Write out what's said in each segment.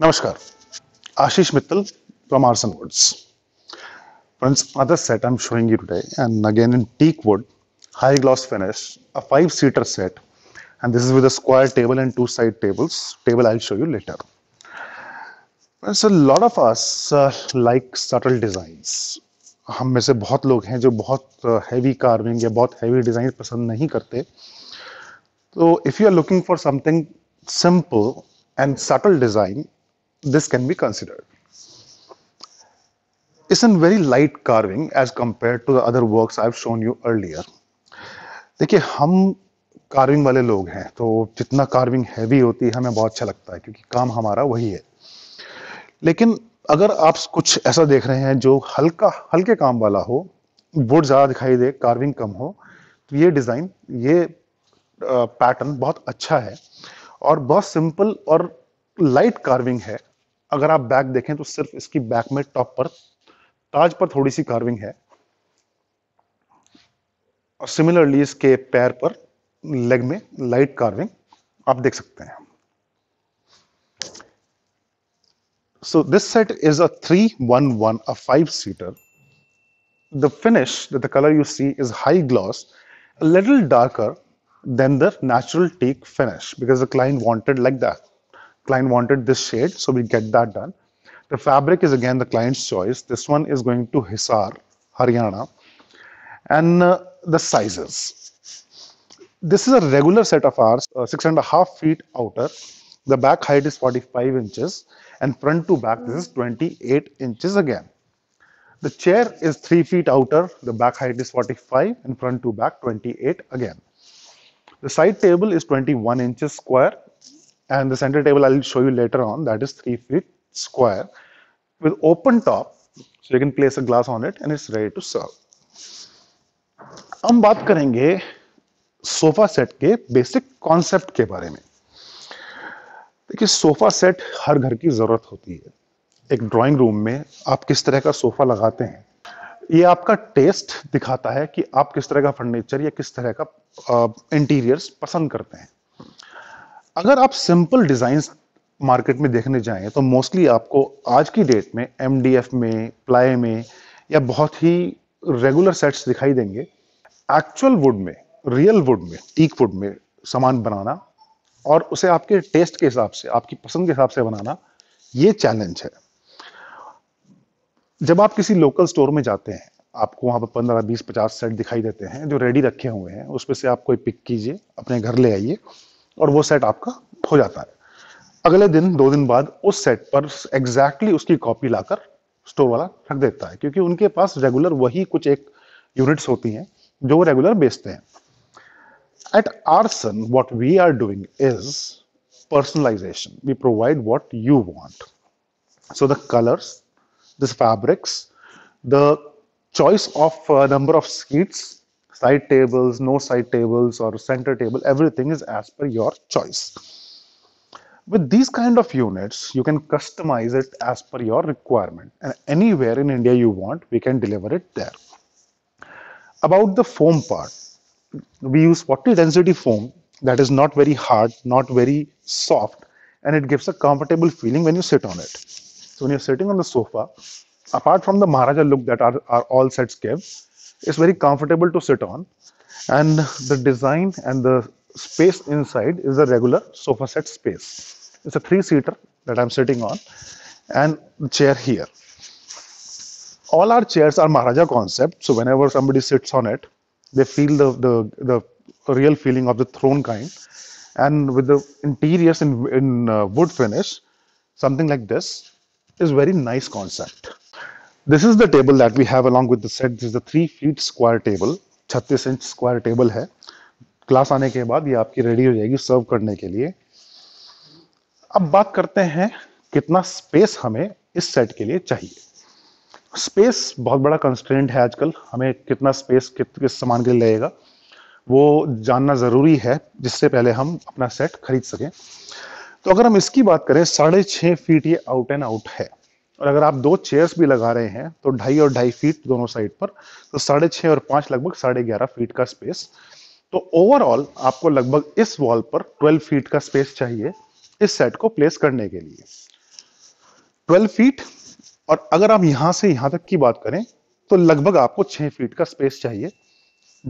नमस्कार Ashish Mittal from Aarsun woods friends other set I am showing you today and again in teak wood high gloss finish a five seater set and this is with a square table and two side tables table I show you later friends a lot of us like subtle designs हम में से बहुत लोग हैं जो बहुत heavy uh, carving या बहुत हैवी डिजाइन पसंद नहीं करते तो if you are looking for something simple and subtle design this can be considered. It's a very light carving as compared to the other works I've shown you earlier. देखिए हम carving वाले लोग हैं तो जितना कार्विंग हैवी होती है हमें बहुत अच्छा लगता है क्योंकि काम हमारा वही है लेकिन अगर आप कुछ ऐसा देख रहे हैं जो हल्का हल्के काम वाला हो बोर्ड ज़्यादा दिखाई दे कार्विंग कम हो तो ये डिज़ाइन ये पैटर्न बहुत अच्छा है और बहुत सिंपल और लाइट कार्विंग है अगर आप बैक देखें तो सिर्फ इसकी बैक में टॉप पर ताज पर थोड़ी सी कार्विंग है और सिमिलरली इसके पैर पर लेग में लाइट कार्विंग आप देख सकते हैं so this set is a three one one a five seater the finish the colour you see is high gloss little darker than the natural teak finish because the client wanted like that client wanted this shade, so we get that done. The fabric is again the client's choice. This one is going to Hisar, Haryana. And uh, the sizes. This is a regular set of ours, uh, six and a half feet outer. The back height is 45 inches and front to back this is 28 inches again. The chair is 3 feet outer, the back height is 45 and front to back 28 again. The side table is 21 inches square and the center table I'll show you later on that is 3 feet square with open top so you can place a glass on it and it's ready to serve. हम बात करेंगे sofa set के basic concept के बारे में देखिए sofa set हर घर की जरूरत होती है एक ड्राइंग रूम में आप किस तरह का सोफा लगाते हैं ये आपका टेस्ट दिखाता है कि आप किस तरह का फर्नीचर या किस तरह का इंटीरियर्स पसंद करते हैं अगर आप सिंपल डिजाइन मार्केट में देखने जाएं तो मोस्टली आपको आज की डेट में एम में प्लाई में या बहुत ही रेगुलर सेट्स दिखाई देंगे एक्चुअल वुड में रियल वुड में टीक वुड में सामान बनाना और उसे आपके टेस्ट के हिसाब से आपकी पसंद के हिसाब से बनाना ये चैलेंज है जब आप किसी लोकल स्टोर में जाते हैं आपको वहां पर पंद्रह बीस पचास सेट दिखाई देते हैं जो रेडी रखे हुए हैं उसमें से आप कोई पिक कीजिए अपने घर ले आइए और वो सेट आपका हो जाता है अगले दिन दो दिन बाद उस सेट पर एग्जैक्टली उसकी कॉपी लाकर स्टोर वाला रख देता है क्योंकि उनके पास रेगुलर वही कुछ एक यूनिट्स होती हैं जो वो रेगुलर बेचते हैं at Aarsun what we are doing is personalisation we provide what you want so the colours the fabrics the choice of number of seats side tables, no side tables or center table, everything is as per your choice. With these kind of units, you can customize it as per your requirement and anywhere in India you want, we can deliver it there. About the foam part, we use 40 density foam that is not very hard, not very soft and it gives a comfortable feeling when you sit on it. So when you're sitting on the sofa, apart from the Maharaja look that our, our all sets give, it's very comfortable to sit on and the design and the space inside is a regular sofa set space. It's a three-seater that I'm sitting on and chair here. All our chairs are Maharaja concept. So whenever somebody sits on it, they feel the, the, the real feeling of the throne kind. And with the interiors in, in uh, wood finish, something like this is very nice concept. This is the table that we have along with the set this is the three feet square table छत्तीस inch square table है class आने के बाद ये आपकी ready हो जाएगी सर्व करने के लिए अब बात करते हैं कितना स्पेस हमें इस सेट के लिए चाहिए स्पेस बहुत बड़ा कंस्टेंट है आजकल हमें कितना स्पेस कित किस सामान के लिए लगेगा वो जानना ज़रूरी है जिससे पहले हम अपना सेट खरीद सकें तो अगर हम इसकी बात करें साढ़े छः फीट ये आउट एंड आउट है और अगर आप दो चेयर्स भी लगा रहे हैं तो ढाई और ढाई फीट दोनों साइड पर तो साढ़े छः और पाँच लगभग साढ़े ग्यारह फीट का स्पेस तो ओवरऑल आपको लगभग इस वॉल पर 12 फीट का स्पेस चाहिए इस सेट को प्लेस करने के लिए 12 फीट और अगर आप यहां से यहां तक की बात करें तो लगभग आपको 6 फीट का स्पेस चाहिए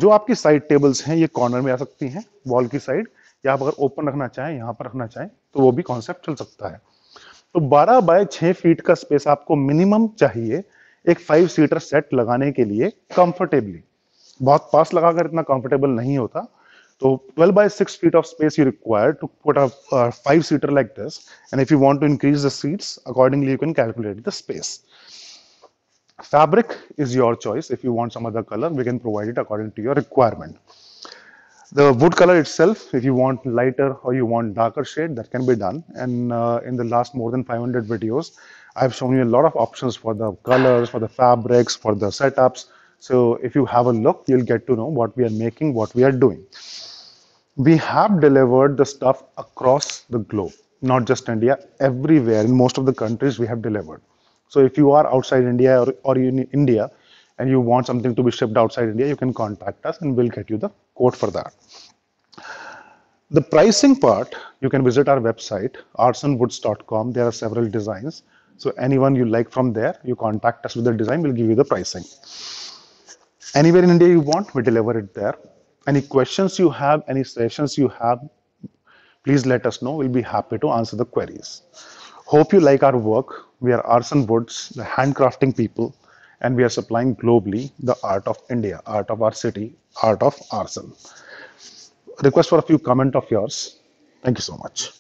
जो आपकी साइड टेबल्स हैं ये कॉर्नर में आ सकती हैं वॉल की साइड या आप अगर ओपन रखना चाहें यहाँ पर रखना चाहें तो वो भी कॉन्सेप्ट चल सकता है तो 12 बाय 6 फीट का स्पेस आपको मिनिमम चाहिए एक फाइव सीटर सेट लगाने के लिए कंफर्टेबली बहुत पास लगाकर इतना कंफर्टेबल नहीं होता तो 12 by 6 feet of space you required to put a five seater like this and if you want to increase the seats accordingly you can calculate the space fabric is your choice if you want some colour we can provide it according to your requirement The wood color itself, if you want lighter or you want darker shade, that can be done. And uh, in the last more than 500 videos, I've shown you a lot of options for the colors, for the fabrics, for the setups. So if you have a look, you'll get to know what we are making, what we are doing. We have delivered the stuff across the globe, not just India, everywhere. In most of the countries, we have delivered. So if you are outside India or, or in India and you want something to be shipped outside India, you can contact us and we'll get you the quote for that. The pricing part, you can visit our website, arsonwoods.com. There are several designs. So anyone you like from there, you contact us with the design, we'll give you the pricing. Anywhere in India you want, we deliver it there. Any questions you have, any suggestions you have, please let us know. We'll be happy to answer the queries. Hope you like our work. We are Arson Woods, the handcrafting people and we are supplying globally the art of India, art of our city, art of ourselves. Request for a few comment of yours. Thank you so much.